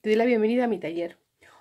te doy la bienvenida a mi taller.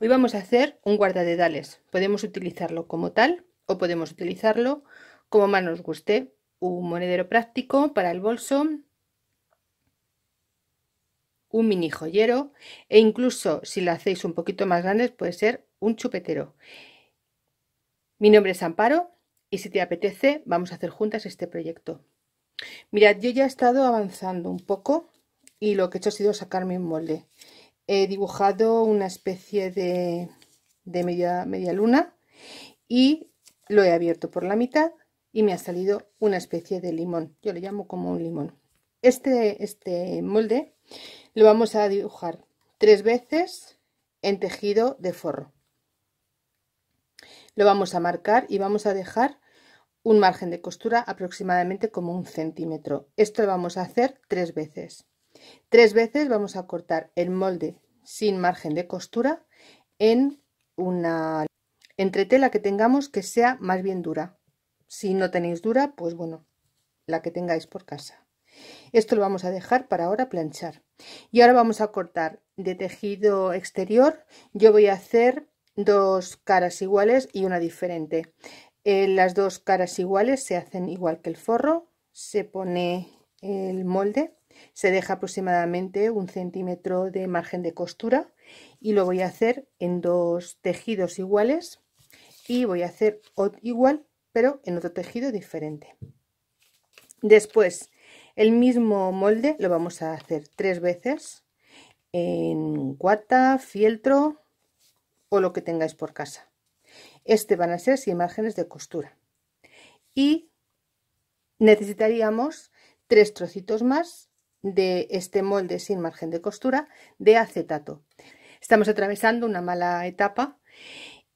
Hoy vamos a hacer un guardadedales. Podemos utilizarlo como tal o podemos utilizarlo como más nos guste. Un monedero práctico para el bolso, un mini joyero e incluso si lo hacéis un poquito más grande puede ser un chupetero. Mi nombre es Amparo y si te apetece vamos a hacer juntas este proyecto. Mirad, yo ya he estado avanzando un poco y lo que he hecho ha sido sacarme un molde he dibujado una especie de, de media, media luna y lo he abierto por la mitad y me ha salido una especie de limón. Yo le llamo como un limón. Este, este molde lo vamos a dibujar tres veces en tejido de forro. Lo vamos a marcar y vamos a dejar un margen de costura aproximadamente como un centímetro. Esto lo vamos a hacer tres veces. Tres veces vamos a cortar el molde sin margen de costura en una entretela que tengamos que sea más bien dura. Si no tenéis dura, pues bueno, la que tengáis por casa. Esto lo vamos a dejar para ahora planchar. Y ahora vamos a cortar de tejido exterior. Yo voy a hacer dos caras iguales y una diferente. Eh, las dos caras iguales se hacen igual que el forro. Se pone el molde se deja aproximadamente un centímetro de margen de costura y lo voy a hacer en dos tejidos iguales y voy a hacer igual pero en otro tejido diferente. Después el mismo molde lo vamos a hacer tres veces en cuarta, fieltro o lo que tengáis por casa. Este van a ser sin márgenes de costura. Y necesitaríamos tres trocitos más de este molde sin margen de costura de acetato. Estamos atravesando una mala etapa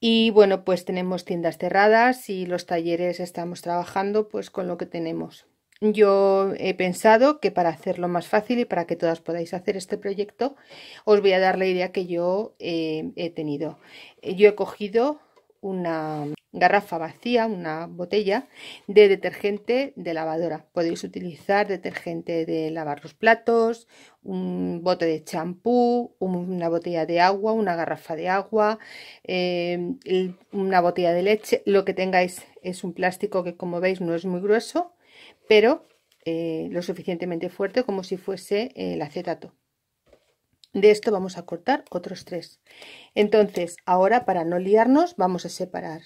y bueno, pues tenemos tiendas cerradas y los talleres estamos trabajando pues con lo que tenemos. Yo he pensado que para hacerlo más fácil y para que todas podáis hacer este proyecto, os voy a dar la idea que yo eh, he tenido. Yo he cogido una garrafa vacía, una botella de detergente de lavadora. Podéis utilizar detergente de lavar los platos, un bote de champú, una botella de agua, una garrafa de agua, em, una botella de leche. Lo que tengáis es un plástico que como veis no es muy grueso, pero eh, lo suficientemente fuerte como si fuese el acetato. De esto vamos a cortar otros tres. Entonces, ahora para no liarnos, vamos a separar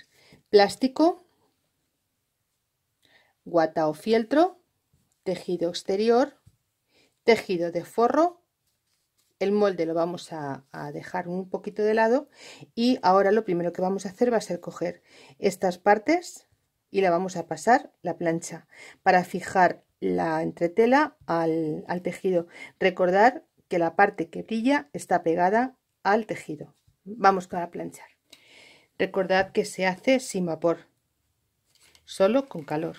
plástico, guata o fieltro, tejido exterior, tejido de forro, el molde lo vamos a, dejar un poquito de lado y ahora lo primero que vamos a hacer va a ser coger estas partes y la vamos a pasar la plancha para fijar la entretela al, al tejido. Recordar que la parte que brilla está pegada al tejido. Vamos a planchar. Recordad que se hace sin vapor, solo con calor.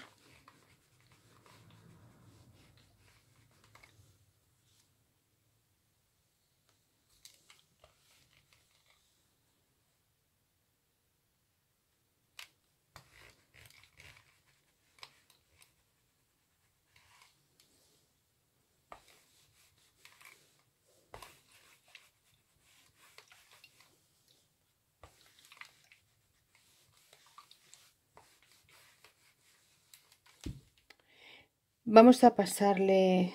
vamos a pasarle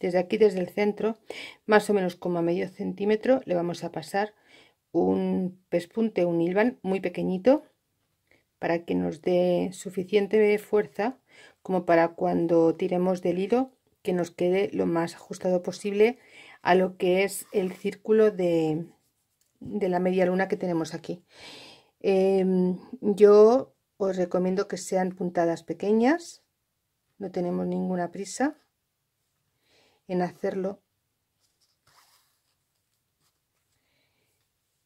desde aquí, desde el centro, más o menos como a medio centímetro, le vamos a pasar un pespunte, un hilvan muy pequeñito, para que nos dé suficiente fuerza como para cuando tiremos del hilo que nos quede lo más ajustado posible a lo que es el círculo de, la media luna que tenemos aquí. Em, yo os recomiendo que sean puntadas pequeñas, no tenemos ninguna prisa en hacerlo.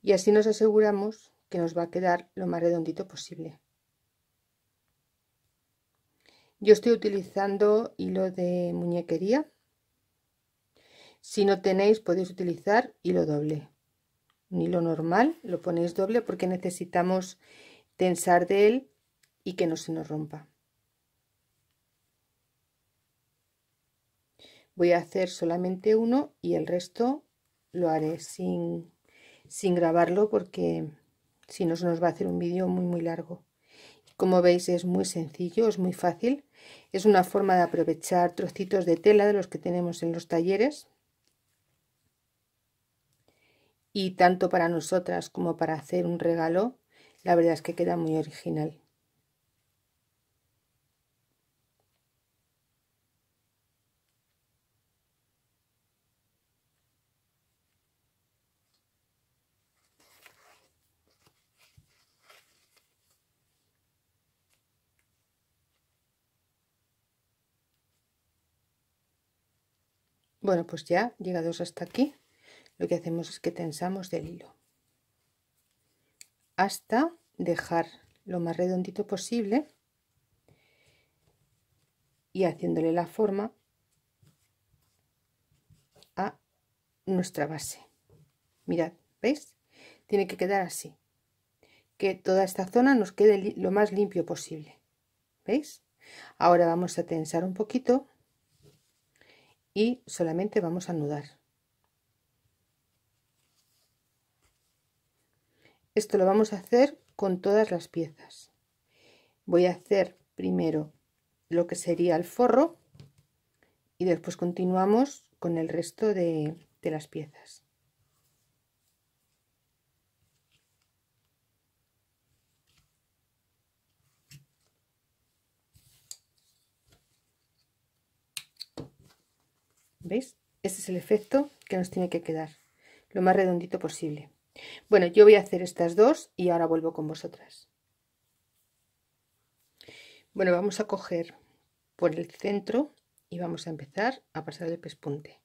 Y así nos aseguramos que nos va a quedar lo más redondito posible. Yo estoy utilizando hilo de muñequería. Si no tenéis podéis utilizar hilo doble. Un hilo normal lo ponéis doble porque necesitamos tensar de él y que no se nos rompa. voy a hacer solamente uno y el resto lo haré sin, grabarlo porque si no se nos va a hacer un vídeo muy muy largo. Como veis es muy sencillo, es muy fácil. Es una forma de aprovechar trocitos de tela de los que tenemos en los talleres. Y tanto para nosotras como para hacer un regalo, la verdad es que queda muy original. Bueno, pues ya llegados hasta aquí, lo que hacemos es que tensamos del hilo hasta dejar lo más redondito posible y haciéndole la forma a nuestra base. Mirad, ¿veis? Tiene que quedar así. Que toda esta zona nos quede lo más limpio posible. ¿Veis? Ahora vamos a tensar un poquito y solamente vamos a anudar. Esto lo vamos a hacer con todas las piezas. Voy a hacer primero lo que sería el forro y después continuamos con el resto de, las piezas. ¿Veis? ese es el efecto que nos tiene que quedar, lo más redondito posible. Bueno, yo voy a hacer estas dos y ahora vuelvo con vosotras. Bueno, vamos a coger por el centro y vamos a empezar a pasar el pespunte.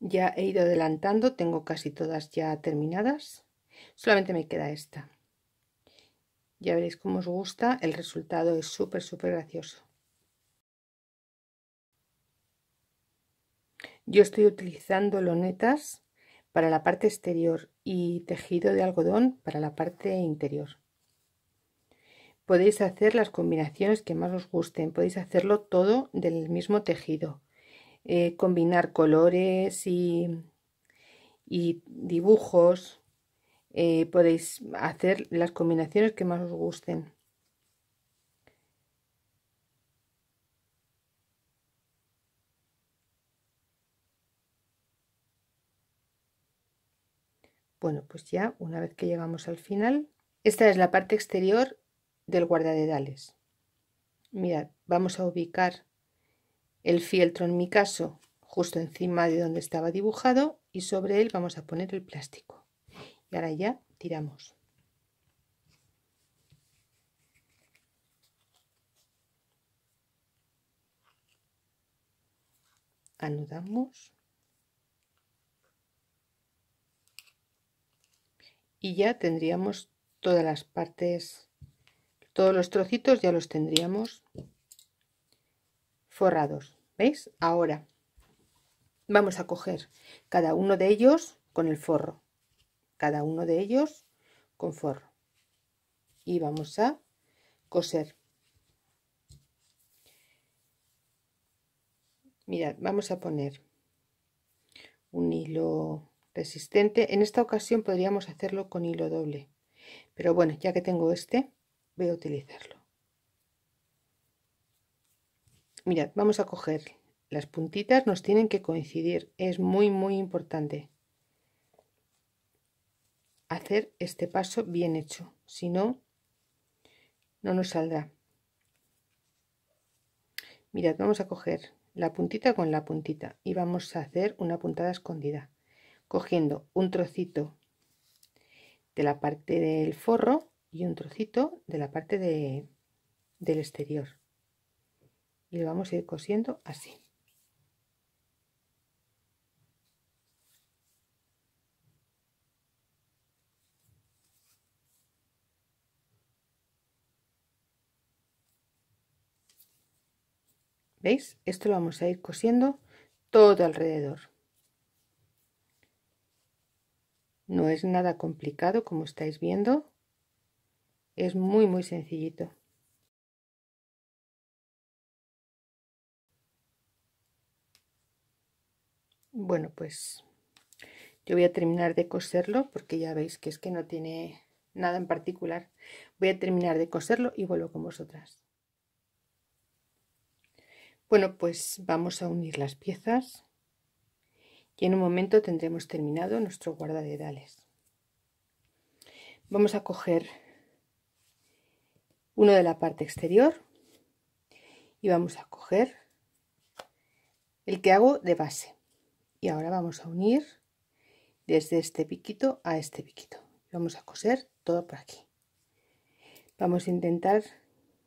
Ya he ido adelantando, tengo casi todas ya terminadas. Solamente me queda esta. Ya veréis cómo os gusta, el resultado es súper, súper gracioso. Yo estoy utilizando lonetas para la parte exterior y tejido de algodón para la parte interior. Podéis hacer las combinaciones que más os gusten, podéis hacerlo todo del mismo tejido, eh, combinar colores y, dibujos, eh, podéis hacer las combinaciones que más os gusten. Bueno, pues ya una vez que llegamos al final, esta es la parte exterior del guardadedales. Mirad, vamos a ubicar el fieltro en mi caso justo encima de donde estaba dibujado y sobre él vamos a poner el plástico. Y ahora ya tiramos. Anudamos. y ya tendríamos todas las partes, todos los trocitos ya los tendríamos forrados. ¿Veis? Ahora vamos a coger cada uno de ellos con el forro. Cada uno de ellos con forro. Y vamos a coser. Mirad, vamos a poner un hilo resistente. En esta ocasión podríamos hacerlo con hilo doble. Pero bueno, ya que tengo este, voy a utilizarlo. Mirad, vamos a coger las puntitas, nos tienen que coincidir. Es muy, muy importante hacer este paso bien hecho. Si no, no nos saldrá. Mirad, vamos a coger la puntita con la puntita y vamos a hacer una puntada escondida cogiendo un trocito de la parte del forro y un trocito de la parte del exterior y lo vamos a ir cosiendo así ¿Veis? Esto lo vamos a ir cosiendo todo alrededor. No es nada complicado como estáis viendo. Es muy muy sencillito. Bueno pues yo voy a terminar de coserlo porque ya veis que es que no tiene nada en particular. Voy a terminar de coserlo y vuelvo con vosotras. Bueno pues vamos a unir las piezas y en un momento tendremos terminado nuestro guardadedales. Vamos a coger uno de la parte exterior y vamos a coger el que hago de base. Y ahora vamos a unir desde este piquito a este piquito. Vamos a coser todo por aquí. Vamos a intentar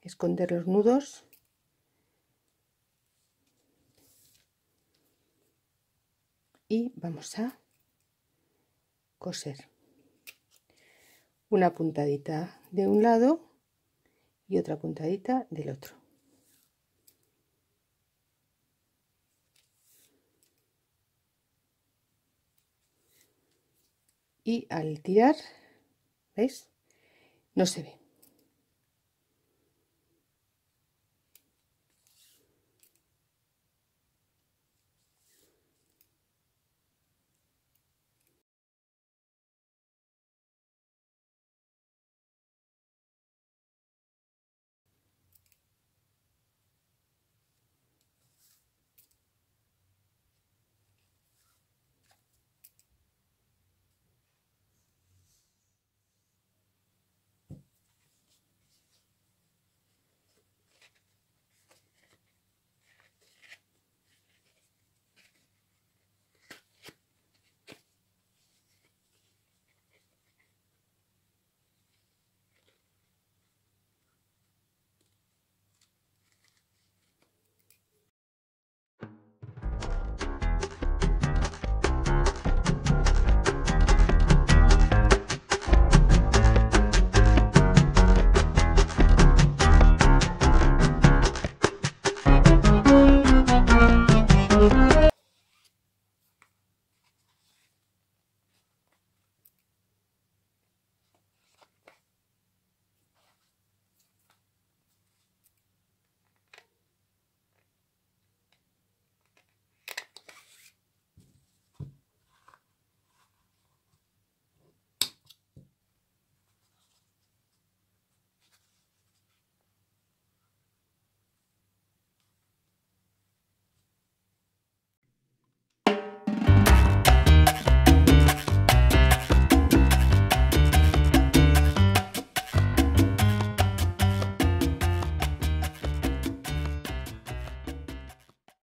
esconder los nudos y vamos a coser una puntadita de un lado y otra puntadita del otro y al tirar veis no se ve